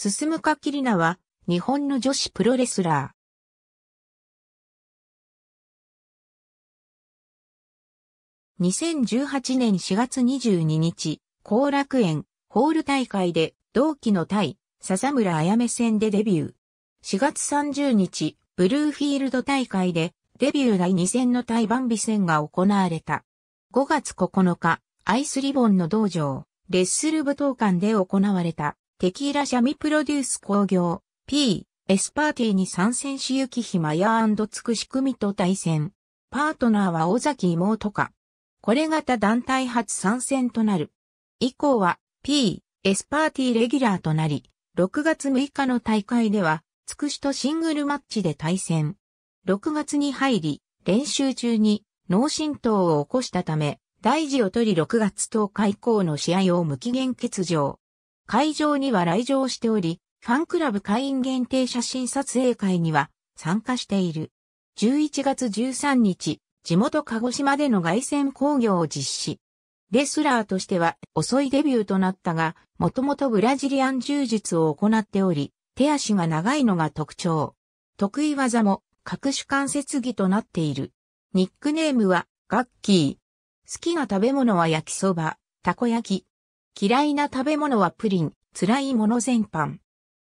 進むかきりなは、日本の女子プロレスラー。2018年4月22日、後楽園、ホール大会で、同期の対、笹村あやめ戦でデビュー。4月30日、ブルーフィールド大会で、デビュー第2戦の対バンビ戦が行われた。5月9日、アイスリボンの道場、レッスル武踏館で行われた。テキーラシャミプロデュース工業、P、エスパーティーに参戦しゆきひまやつくしくみと対戦。パートナーは尾崎妹か。これがた団体初参戦となる。以降は、P、エスパーティーレギュラーとなり、6月6日の大会では、つくしとシングルマッチで対戦。6月に入り、練習中に脳震盪を起こしたため、大事を取り6月10日以降の試合を無期限欠場。会場には来場しており、ファンクラブ会員限定写真撮影会には参加している。11月13日、地元鹿児島での外旋工業を実施。レスラーとしては遅いデビューとなったが、もともとブラジリアン柔術を行っており、手足が長いのが特徴。得意技も各種関節技となっている。ニックネームはガッキー。好きな食べ物は焼きそば、たこ焼き、嫌いな食べ物はプリン、辛いもの全般。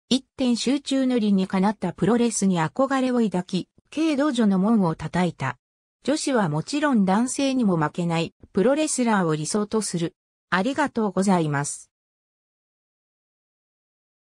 一点集中塗りにかなったプロレスに憧れを抱き、軽道女の門を叩いた。女子はもちろん男性にも負けないプロレスラーを理想とする。ありがとうございます。